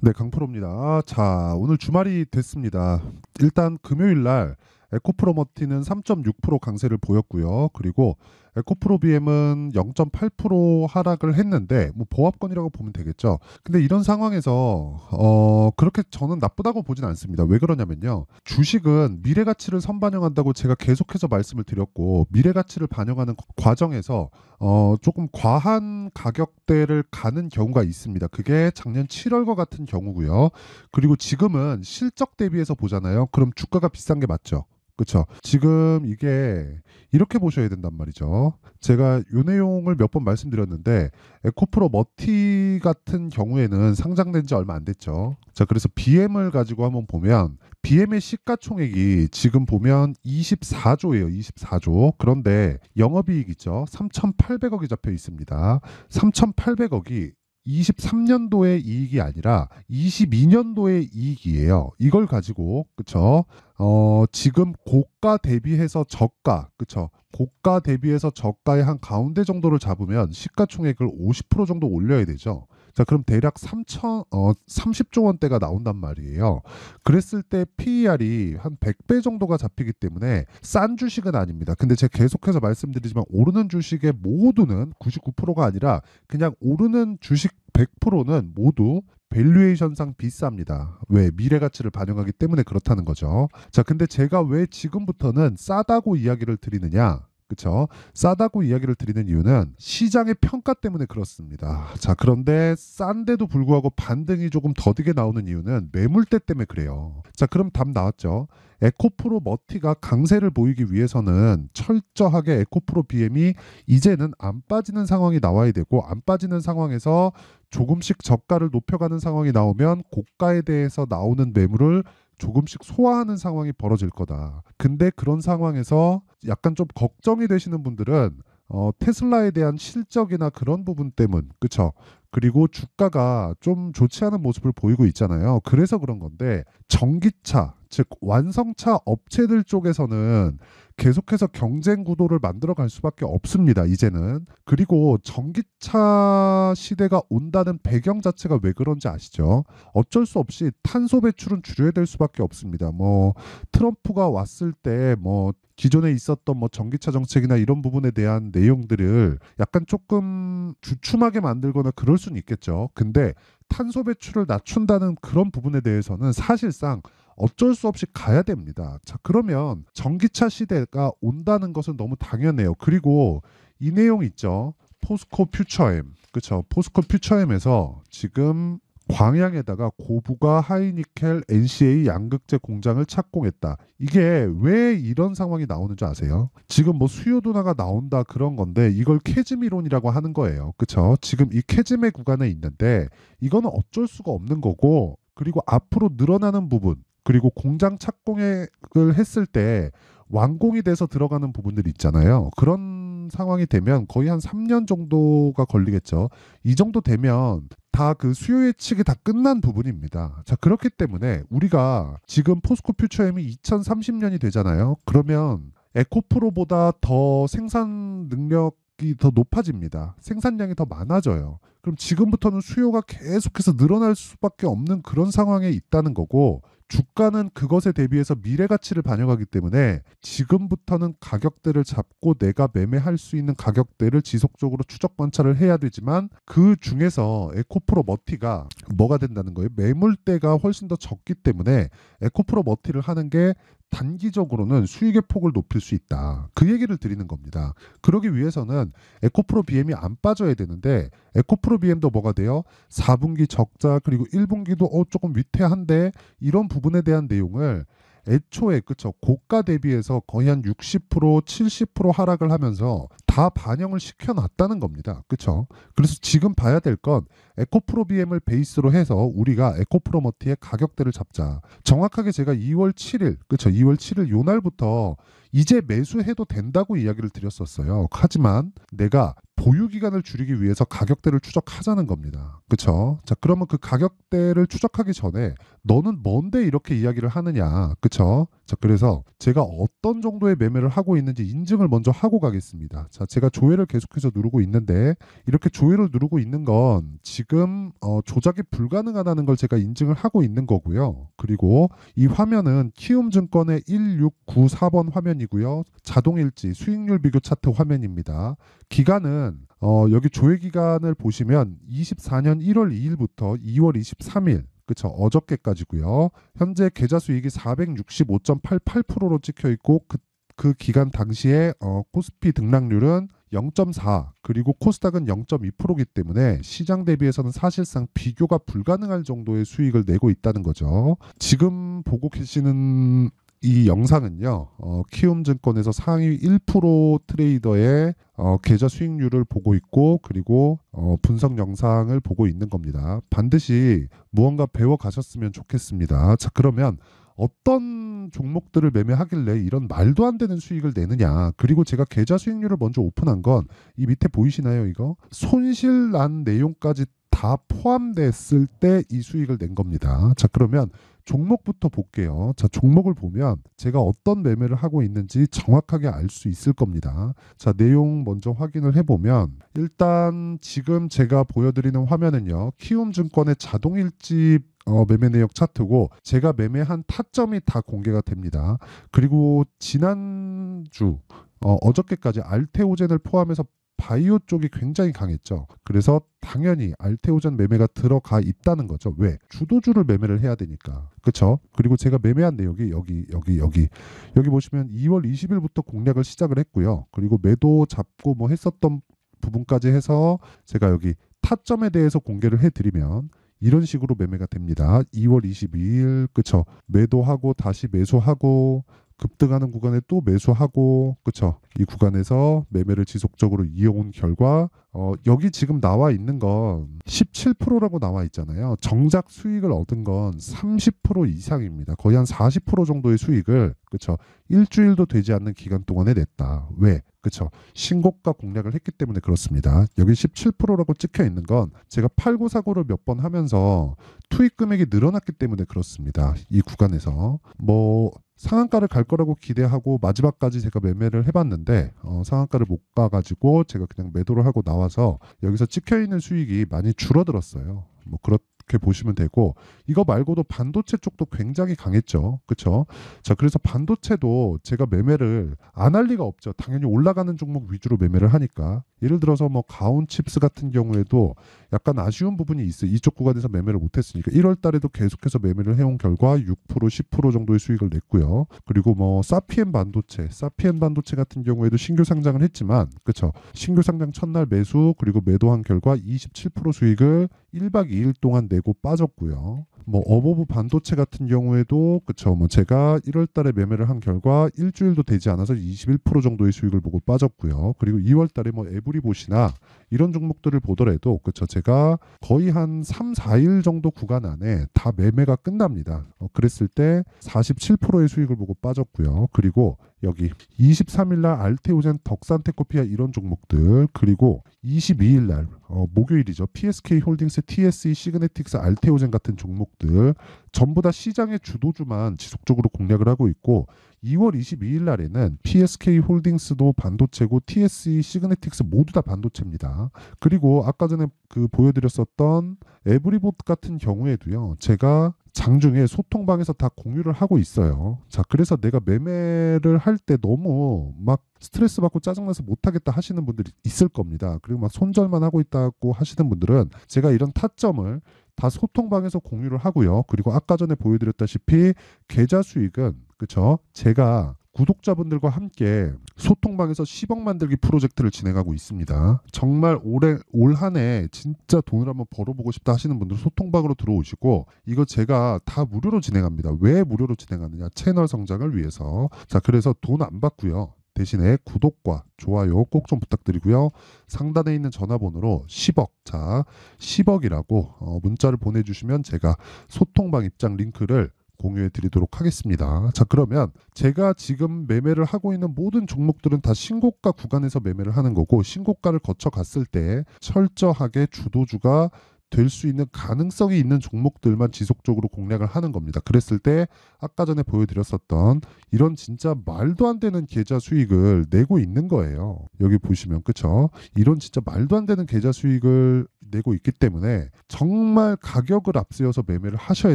네, 강프로입니다. 자, 오늘 주말이 됐습니다. 일단 금요일 날 에코프로 머티는 3.6% 강세를 보였고요. 그리고 에코프로 비엠은0.8% 하락을 했는데 뭐 보합권이라고 보면 되겠죠. 근데 이런 상황에서 어 그렇게 저는 나쁘다고 보진 않습니다. 왜 그러냐면요. 주식은 미래 가치를 선반영한다고 제가 계속해서 말씀을 드렸고 미래 가치를 반영하는 과정에서 어 조금 과한 가격대를 가는 경우가 있습니다. 그게 작년 7월과 같은 경우고요. 그리고 지금은 실적 대비해서 보잖아요. 그럼 주가가 비싼 게 맞죠. 그렇죠. 지금 이게 이렇게 보셔야 된단 말이죠. 제가 요 내용을 몇 번 말씀드렸는데 에코프로 머티 같은 경우에는 상장된 지 얼마 안 됐죠. 자, 그래서 BM을 가지고 한번 보면 BM의 시가총액이 지금 보면 24조예요. 24조. 그런데 영업이익 있죠. 3,800억이 잡혀 있습니다. 3,800억이 23년도의 이익이 아니라 22년도의 이익이에요. 이걸 가지고 그쵸? 어, 지금 고가 대비해서 저가 그쵸? 고가 대비해서 저가의 한 가운데 정도를 잡으면 시가총액을 50% 정도 올려야 되죠. 자, 그럼 대략 3천 어 30조 원대가 나온단 말이에요. 그랬을 때 PER이 한 100배 정도가 잡히기 때문에 싼 주식은 아닙니다. 근데 제가 계속해서 말씀드리지만 오르는 주식의 모두는 99%가 아니라 그냥 오르는 주식 100%는 모두 밸류에이션상 비쌉니다. 왜? 미래 가치를 반영하기 때문에 그렇다는 거죠. 자, 근데 제가 왜 지금부터는 싸다고 이야기를 드리느냐? 그쵸 싸다고 이야기를 드리는 이유는 시장의 평가 때문에 그렇습니다. 자, 그런데 싼데도 불구하고 반등이 조금 더디게 나오는 이유는 매물대 때문에 그래요. 자, 그럼 답 나왔죠. 에코프로 머티가 강세를 보이기 위해서는 철저하게 에코프로 BM이 이제는 안 빠지는 상황이 나와야 되고 안 빠지는 상황에서 조금씩 저가를 높여가는 상황이 나오면 고가에 대해서 나오는 매물을 조금씩 소화하는 상황이 벌어질 거다. 근데 그런 상황에서 약간 좀 걱정이 되시는 분들은 어, 테슬라에 대한 실적이나 그런 부분 때문, 그쵸? 그리고 주가가 좀 좋지 않은 모습을 보이고 있잖아요. 그래서 그런 건데 전기차 즉 완성차 업체들 쪽에서는 계속해서 경쟁 구도를 만들어 갈 수밖에 없습니다. 이제는 그리고 전기차 시대가 온다는 배경 자체가 왜 그런지 아시죠? 어쩔 수 없이 탄소 배출은 줄여야 될 수밖에 없습니다. 뭐 트럼프가 왔을 때뭐 기존에 있었던 뭐 전기차 정책이나 이런 부분에 대한 내용들을 약간 조금 주춤하게 만들거나 그럴 수는 있겠죠. 근데 탄소 배출을 낮춘다는 그런 부분에 대해서는 사실상 어쩔 수 없이 가야 됩니다. 자, 그러면 전기차 시대가 온다는 것은 너무 당연해요. 그리고 이 내용 있죠. 포스코 퓨처엠. 그렇죠. 포스코 퓨처엠에서 지금 광양에다가 고부가 하이니켈 NCA 양극재 공장을 착공했다. 이게 왜 이런 상황이 나오는줄 아세요? 지금 뭐 수요 둔나가 나온다 그런 건데 이걸 캐즘 이론이라고 하는 거예요. 그쵸? 지금 이 캐즘의 구간에 있는데 이거는 어쩔 수가 없는 거고 그리고 앞으로 늘어나는 부분 그리고 공장 착공을 했을 때 완공이 돼서 들어가는 부분들 있잖아요. 그런 상황이 되면 거의 한 3년 정도가 걸리겠죠. 이 정도 되면 다 그 수요 예측이 다 끝난 부분입니다. 자, 그렇기 때문에 우리가 지금 포스코 퓨처엠이 2030년이 되잖아요. 그러면 에코프로보다 더 생산 능력 이더 높아집니다. 생산량이 더 많아져요. 그럼 지금부터는 수요가 계속해서 늘어날 수밖에 없는 그런 상황에 있다는 거고 주가는 그것에 대비해서 미래 가치를 반영하기 때문에 지금부터는 가격대를 잡고 내가 매매할 수 있는 가격대를 지속적으로 추적 관찰을 해야 되지만 그 중에서 에코프로 머티가 뭐가 된다는 거예요. 매물대가 훨씬 더 적기 때문에 에코프로 머티를 하는 게 단기적으로는 수익의 폭을 높일 수 있다. 그 얘기를 드리는 겁니다. 그러기 위해서는 에코프로 BM이 안 빠져야 되는데 에코프로 BM도 뭐가 돼요? 4분기 적자 그리고 1분기도 어 조금 위태한데 이런 부분에 대한 내용을 애초에 그쵸 고가 대비해서 거의 한 60% 70% 하락을 하면서 다 반영을 시켜놨다는 겁니다. 그쵸 그래서 지금 봐야 될 건 에코프로 BM을 베이스로 해서 우리가 에코프로머티의 가격대를 잡자. 정확하게 제가 2월 7일, 그쵸 2월 7일 요 날부터 이제 매수해도 된다고 이야기를 드렸었어요. 하지만 내가 보유 기간을 줄이기 위해서 가격대를 추적하자는 겁니다. 그쵸 자, 그러면 그 가격대를 추적하기 전에 너는 뭔데 이렇게 이야기를 하느냐? 그쵸 자, 그래서 제가 어떤 정도의 매매를 하고 있는지 인증을 먼저 하고 가겠습니다. 자, 제가 조회를 계속해서 누르고 있는데 이렇게 조회를 누르고 있는 건 지금 어, 조작이 불가능하다는 걸 제가 인증을 하고 있는 거고요. 그리고 이 화면은 키움증권의 1694번 화면이고요. 자동일지 수익률 비교 차트 화면입니다. 기간은 어, 여기 조회 기간을 보시면 24년 1월 2일부터 2월 23일 그쵸 어저께까지고요. 현재 계좌 수익이 465.88%로 찍혀 있고 그, 그 기간 당시에 어, 코스피 등락률은 0.4 그리고 코스닥은 0.2%이기 때문에 시장 대비해서는 사실상 비교가 불가능할 정도의 수익을 내고 있다는 거죠. 지금 보고 계시는 이 영상은요, 어, 키움증권에서 상위 1% 트레이더의 어, 계좌 수익률을 보고 있고, 그리고 어, 분석 영상을 보고 있는 겁니다. 반드시 무언가 배워 가셨으면 좋겠습니다. 자, 그러면 어떤 종목들을 매매하길래 이런 말도 안 되는 수익을 내느냐. 그리고 제가 계좌 수익률을 먼저 오픈한 건 이 밑에 보이시나요, 이거? 손실 난 내용까지 다 포함됐을 때 이 수익을 낸 겁니다. 자, 그러면 종목부터 볼게요. 자, 종목을 보면 제가 어떤 매매를 하고 있는지 정확하게 알 수 있을 겁니다. 자, 내용 먼저 확인을 해보면 일단 지금 제가 보여드리는 화면은요. 키움증권의 자동일집 어, 매매 내역 차트고 제가 매매한 타점이 다 공개가 됩니다. 그리고 지난주 어, 어저께까지 알테오젠을 포함해서 바이오 쪽이 굉장히 강했죠. 그래서 당연히 알테오젠 매매가 들어가 있다는 거죠. 왜? 주도주를 매매를 해야 되니까. 그렇죠? 그리고 제가 매매한 내용이 여기 여기 여기 여기 보시면 2월 20일부터 공략을 시작을 했고요. 그리고 매도 잡고 뭐 했었던 부분까지 해서 제가 여기 타점에 대해서 공개를 해드리면 이런 식으로 매매가 됩니다. 2월 22일 그쵸 매도하고 다시 매수하고 급등하는 구간에 또 매수하고 그쵸 이 구간에서 매매를 지속적으로 이어온 결과 어, 여기 지금 나와 있는 건 17%라고 나와 있잖아요 정작 수익을 얻은 건 30% 이상입니다 거의 한 40% 정도의 수익을 그쵸 일주일도 되지 않는 기간 동안에 냈다 왜 그렇죠. 신고가 공략을 했기 때문에 그렇습니다. 여기 17%라고 찍혀 있는 건 제가 팔고 사고를 몇 번 하면서 투입 금액이 늘어났기 때문에 그렇습니다. 이 구간에서 뭐 상한가를 갈 거라고 기대하고 마지막까지 제가 매매를 해봤는데 어, 상한가를 못 가가지고 제가 그냥 매도를 하고 나와서 여기서 찍혀 있는 수익이 많이 줄어들었어요. 뭐 그렇 이렇게 보시면 되고 이거 말고도 반도체 쪽도 굉장히 강했죠. 그렇죠? 자, 그래서 반도체도 제가 매매를 안 할 리가 없죠. 당연히 올라가는 종목 위주로 매매를 하니까. 예를 들어서 뭐 가온 칩스 같은 경우에도 약간 아쉬운 부분이 있어요. 이쪽 구간에서 매매를 못 했으니까 1월 달에도 계속해서 매매를 해온 결과 6% 10% 정도의 수익을 냈고요. 그리고 뭐 사피엔 반도체, 사피엔 반도체 같은 경우에도 신규 상장을 했지만 그렇죠. 신규 상장 첫날 매수 그리고 매도한 결과 27% 수익을 1박 2일 동안 내 내고 빠졌고요. 뭐 어버브 반도체 같은 경우에도 그쵸 뭐 제가 1월달에 매매를 한 결과 일주일도 되지 않아서 21% 정도의 수익을 보고 빠졌고요. 그리고 2월달에 뭐 에브리봇이나 이런 종목들을 보더라도 그쵸 제가 거의 한 3, 4일 정도 구간 안에 다 매매가 끝납니다. 어, 그랬을 때 47%의 수익을 보고 빠졌고요. 그리고 여기 23일날 알테오젠 덕산테코피아 이런 종목들 그리고 22일날 어, 목요일이죠 PSK 홀딩스 TSE 시그네틱스 알테오젠 같은 종목 종목들 전부 다 시장의 주도주만 지속적으로 공략을 하고 있고 2월 22일 날에는 PSK 홀딩스도 반도체고 TSE 시그네틱스 모두 다 반도체입니다. 그리고 아까 전에 그 보여드렸었던 에브리봇 같은 경우에도요. 제가 장중에 소통방에서 다 공유를 하고 있어요. 자, 그래서 내가 매매를 할 때 너무 막 스트레스 받고 짜증나서 못하겠다 하시는 분들이 있을 겁니다. 그리고 막 손절만 하고 있다고 하시는 분들은 제가 이런 타점을 다 소통방에서 공유를 하고요. 그리고 아까 전에 보여드렸다시피 계좌 수익은 그쵸? 제가 구독자분들과 함께 소통방에서 10억 만들기 프로젝트를 진행하고 있습니다. 정말 올해 올한해 진짜 돈을 한번 벌어보고 싶다 하시는 분들 소통방으로 들어오시고 이거 제가 다 무료로 진행합니다. 왜 무료로 진행하느냐? 채널 성장을 위해서. 자, 그래서 돈 안 받고요. 대신에 구독과 좋아요 꼭 좀 부탁드리고요. 상단에 있는 전화번호로 10억, 자, 10억이라고 어, 문자를 보내주시면 제가 소통방 입장 링크를 공유해 드리도록 하겠습니다. 자, 그러면 제가 지금 매매를 하고 있는 모든 종목들은 다 신고가 구간에서 매매를 하는 거고, 신고가를 거쳐 갔을 때 철저하게 주도주가 될수 있는 가능성이 있는 종목들만 지속적으로 공략을 하는 겁니다. 그랬을 때 아까 전에 보여드렸었던 이런 진짜 말도 안 되는 계좌 수익을 내고 있는 거예요. 여기 보시면 그쵸? 이런 진짜 말도 안 되는 계좌 수익을 내고 있기 때문에 정말 가격을 앞세워서 매매를 하셔야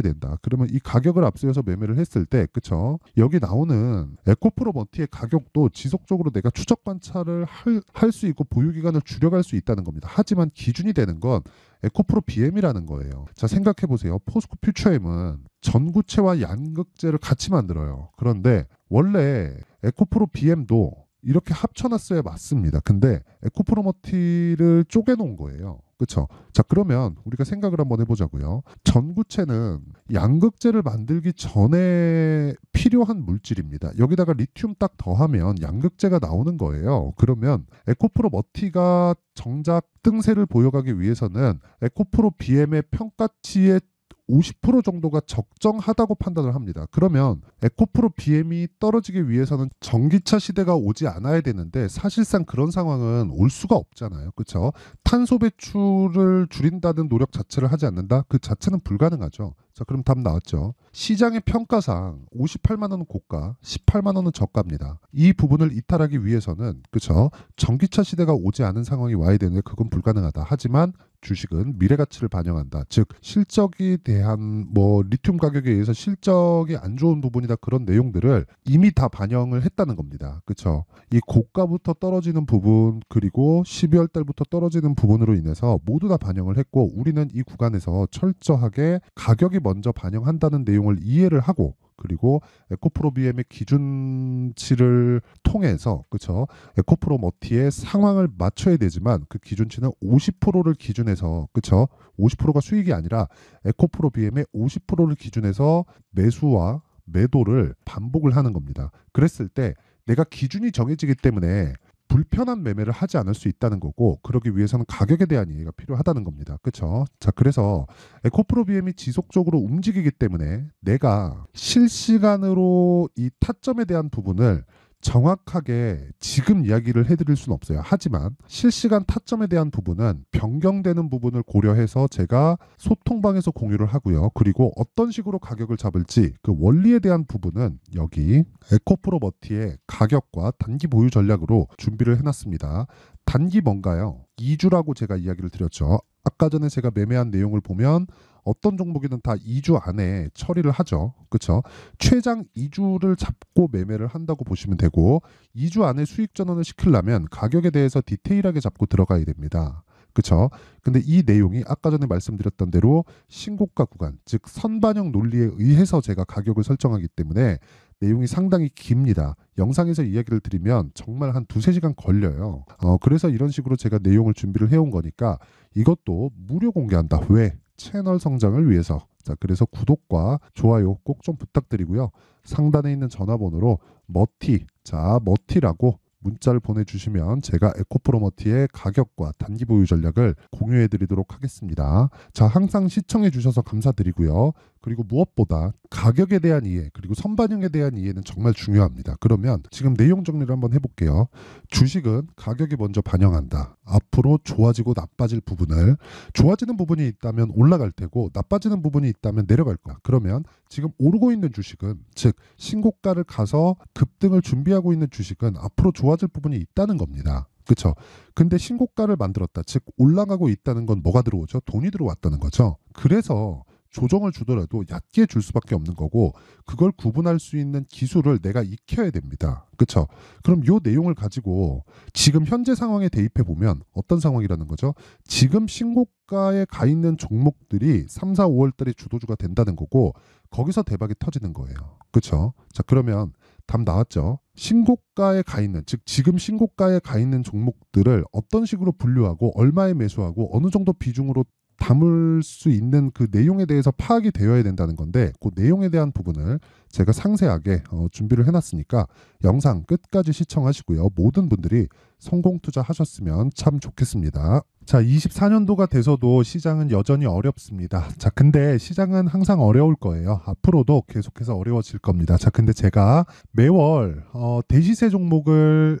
된다. 그러면 이 가격을 앞세워서 매매를 했을 때, 그쵸? 여기 나오는 에코프로 번티의 가격도 지속적으로 내가 추적 관찰을 할 수 있고 보유 기간을 줄여갈 수 있다는 겁니다. 하지만 기준이 되는 건 에코프로 BM이라는 거예요. 자 생각해 보세요. 포스코 퓨처엠은 전구체와 양극재를 같이 만들어요. 그런데 원래 에코프로 BM도 이렇게 합쳐놨어야 맞습니다. 근데 에코프로머티를 쪼개놓은 거예요. 그렇죠? 자 그러면 우리가 생각을 한번 해보자고요. 전구체는 양극재를 만들기 전에 필요한 물질입니다. 여기다가 리튬 딱 더하면 양극재가 나오는 거예요. 그러면 에코프로 머티가 정작 등세를 보여가기 위해서는 에코프로 BM의 평가치에 50% 정도가 적정하다고 판단을 합니다. 그러면 에코프로 BM이 떨어지기 위해서는 전기차 시대가 오지 않아야 되는데 사실상 그런 상황은 올 수가 없잖아요. 그렇죠? 탄소 배출을 줄인다는 노력 자체를 하지 않는다? 그 자체는 불가능하죠. 자, 그럼 답 나왔죠. 시장의 평가상 58만 원은 고가, 18만 원은 저가입니다. 이 부분을 이탈하기 위해서는 그쵸 전기차 시대가 오지 않은 상황이 와야 되는데 그건 불가능하다. 하지만 주식은 미래 가치를 반영한다. 즉 실적에 대한 뭐 리튬 가격에 의해서 실적이 안 좋은 부분이다 그런 내용들을 이미 다 반영을 했다는 겁니다. 그쵸이 고가부터 떨어지는 부분 그리고 12월 달부터 떨어지는 부분으로 인해서 모두 다 반영을 했고 우리는 이 구간에서 철저하게 가격이 먼저 반영한다는 내용을 이해를 하고 그리고 에코프로 BM의 기준치를 통해서 그쵸 에코프로 머티의 상황을 맞춰야 되지만 그 기준치는 50%를 기준해서 그쵸 50%가 수익이 아니라 에코프로 BM의 50%를 기준해서 매수와 매도를 반복을 하는 겁니다. 그랬을 때 내가 기준이 정해지기 때문에 불편한 매매를 하지 않을 수 있다는 거고 그러기 위해서는 가격에 대한 이해가 필요하다는 겁니다. 그렇죠? 자, 그래서 에코프로 BM이 지속적으로 움직이기 때문에 내가 실시간으로 이 타점에 대한 부분을 정확하게 지금 이야기를 해드릴 수는 없어요. 하지만 실시간 타점에 대한 부분은 변경되는 부분을 고려해서 제가 소통방에서 공유를 하고요. 그리고 어떤 식으로 가격을 잡을지 그 원리에 대한 부분은 여기 에코프로버티의 가격과 단기 보유 전략으로 준비를 해놨습니다. 단기 뭔가요? 2주라고 제가 이야기를 드렸죠. 아까 전에 제가 매매한 내용을 보면 어떤 종목이든 다 2주 안에 처리를 하죠. 그렇죠? 최장 2주를 잡고 매매를 한다고 보시면 되고 2주 안에 수익 전환을 시키려면 가격에 대해서 디테일하게 잡고 들어가야 됩니다. 그렇죠? 근데 이 내용이 아까 전에 말씀드렸던 대로 신고가 구간, 즉 선반영 논리에 의해서 제가 가격을 설정하기 때문에 내용이 상당히 깁니다. 영상에서 이야기를 드리면 정말 한 두세 시간 걸려요. 어, 그래서 이런 식으로 제가 내용을 준비를 해온 거니까 이것도 무료 공개한다. 왜? 채널 성장을 위해서 자, 그래서 구독과 좋아요 꼭 좀 부탁드리고요. 상단에 있는 전화번호로 머티, 자, 머티라고 문자를 보내주시면 제가 에코프로머티의 가격과 단기 보유 전략을 공유해 드리도록 하겠습니다. 자, 항상 시청해 주셔서 감사드리고요. 그리고 무엇보다 가격에 대한 이해 그리고 선반영에 대한 이해는 정말 중요합니다. 그러면 지금 내용 정리를 한번 해볼게요. 주식은 가격이 먼저 반영한다. 앞으로 좋아지고 나빠질 부분을 좋아지는 부분이 있다면 올라갈 테고 나빠지는 부분이 있다면 내려갈 거야. 그러면 지금 오르고 있는 주식은 즉 신고가를 가서 급등을 준비하고 있는 주식은 앞으로 좋아질 부분이 있다는 겁니다. 그렇죠. 근데 신고가를 만들었다. 즉 올라가고 있다는 건 뭐가 들어오죠? 돈이 들어왔다는 거죠. 그래서 조정을 주더라도 얕게 줄 수밖에 없는 거고 그걸 구분할 수 있는 기술을 내가 익혀야 됩니다. 그렇죠? 그럼 요 내용을 가지고 지금 현재 상황에 대입해 보면 어떤 상황이라는 거죠? 지금 신고가에 가 있는 종목들이 3, 4, 5월 달에 주도주가 된다는 거고 거기서 대박이 터지는 거예요. 그렇죠? 자, 그러면 답 나왔죠. 신고가에 가 있는 즉 지금 신고가에 가 있는 종목들을 어떤 식으로 분류하고 얼마에 매수하고 어느 정도 비중으로 담을 수 있는 그 내용에 대해서 파악이 되어야 된다는 건데 그 내용에 대한 부분을 제가 상세하게 어, 준비를 해놨으니까 영상 끝까지 시청하시고요. 모든 분들이 성공 투자하셨으면 참 좋겠습니다. 자, 24년도가 돼서도 시장은 여전히 어렵습니다. 자, 근데 시장은 항상 어려울 거예요. 앞으로도 계속해서 어려워질 겁니다. 자, 근데 제가 매월 어, 대시세 종목을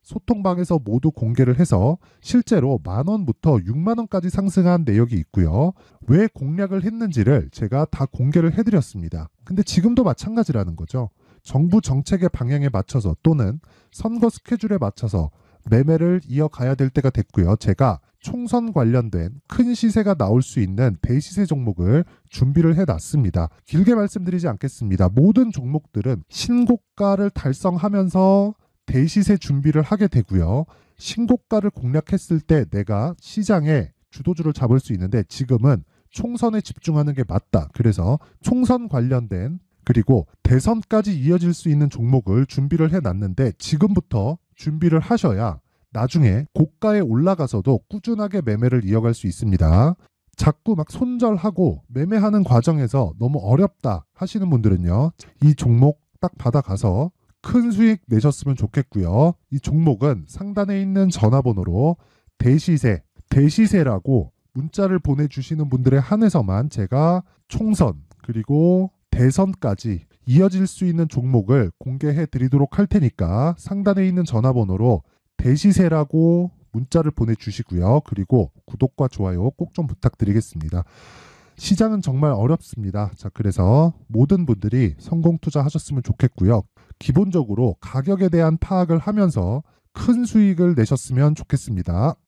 소통방에서 모두 공개를 해서 실제로 만 원부터 6만 원까지 상승한 내역이 있고요. 왜 공략을 했는지를 제가 다 공개를 해드렸습니다. 근데 지금도 마찬가지라는 거죠. 정부 정책의 방향에 맞춰서 또는 선거 스케줄에 맞춰서 매매를 이어가야 될 때가 됐고요. 제가 총선 관련된 큰 시세가 나올 수 있는 대시세 종목을 준비를 해놨습니다. 길게 말씀드리지 않겠습니다. 모든 종목들은 신고가를 달성하면서 대시세 준비를 하게 되고요. 신고가를 공략했을 때 내가 시장에 주도주를 잡을 수 있는데 지금은 총선에 집중하는 게 맞다. 그래서 총선 관련된 그리고 대선까지 이어질 수 있는 종목을 준비를 해 놨는데 지금부터 준비를 하셔야 나중에 고가에 올라가서도 꾸준하게 매매를 이어갈 수 있습니다. 자꾸 막 손절하고 매매하는 과정에서 너무 어렵다 하시는 분들은요. 이 종목 딱 받아가서 큰 수익 내셨으면 좋겠고요. 이 종목은 상단에 있는 전화번호로 대시세, 대시세라고 문자를 보내주시는 분들의 한해서만 제가 총선 그리고 대선까지 이어질 수 있는 종목을 공개해 드리도록 할 테니까 상단에 있는 전화번호로 대시세라고 문자를 보내주시고요. 그리고 구독과 좋아요 꼭 좀 부탁드리겠습니다. 시장은 정말 어렵습니다. 자, 그래서 모든 분들이 성공 투자하셨으면 좋겠고요. 기본적으로 가격에 대한 파악을 하면서 큰 수익을 내셨으면 좋겠습니다.